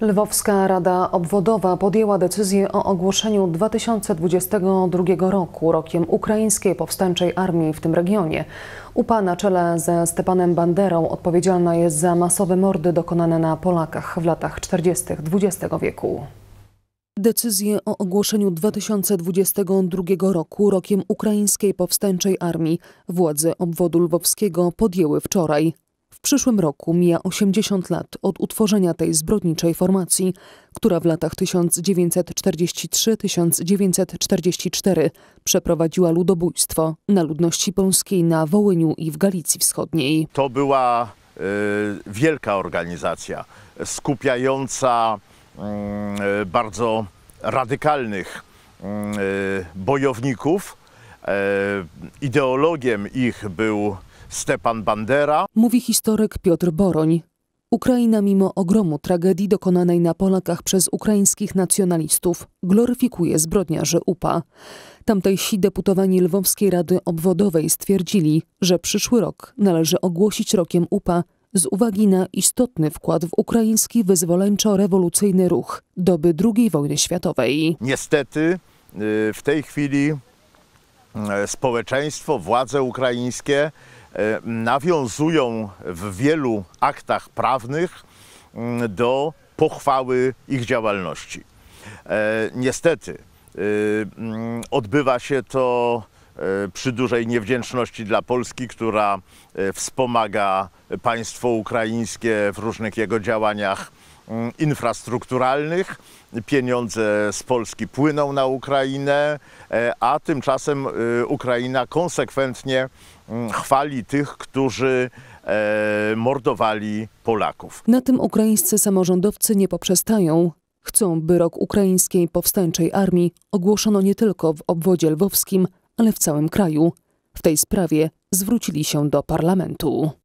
Lwowska Rada Obwodowa podjęła decyzję o ogłoszeniu 2022 roku rokiem ukraińskiej powstańczej armii w tym regionie. UPA na czele ze Stepanem Banderą odpowiedzialna jest za masowe mordy dokonane na Polakach w latach 40. XX wieku. Decyzję o ogłoszeniu 2022 roku rokiem Ukraińskiej Powstańczej Armii władze obwodu lwowskiego podjęły wczoraj. W przyszłym roku mija 80 lat od utworzenia tej zbrodniczej formacji, która w latach 1943-1944 przeprowadziła ludobójstwo na ludności polskiej na Wołyniu i w Galicji Wschodniej. To była y, wielka organizacja skupiająca y, bardzo radykalnych mm, y, bojowników. E, ideologiem ich był Stepan Bandera. Mówi historyk Piotr Boroń. Ukraina mimo ogromu tragedii dokonanej na Polakach przez ukraińskich nacjonalistów gloryfikuje zbrodniarzy UPA. Tamtejsi deputowani Lwowskiej Rady Obwodowej stwierdzili, że przyszły rok należy ogłosić rokiem UPA z uwagi na istotny wkład w ukraiński wyzwoleńczo-rewolucyjny ruch doby II wojny światowej. Niestety y, w tej chwili y, społeczeństwo, władze ukraińskie E, nawiązują w wielu aktach prawnych mm, do pochwały ich działalności. E, niestety e, mm, odbywa się to przy dużej niewdzięczności dla Polski, która wspomaga państwo ukraińskie w różnych jego działaniach Mm, infrastrukturalnych. Pieniądze z Polski płyną na Ukrainę, e, a tymczasem e, Ukraina konsekwentnie mm, chwali tych, którzy e, mordowali Polaków. Na tym ukraińscy samorządowcy nie poprzestają. Chcą, by rok ukraińskiej powstańczej armii ogłoszono nie tylko w obwodzie lwowskim, ale w całym kraju. W tej sprawie zwrócili się do parlamentu.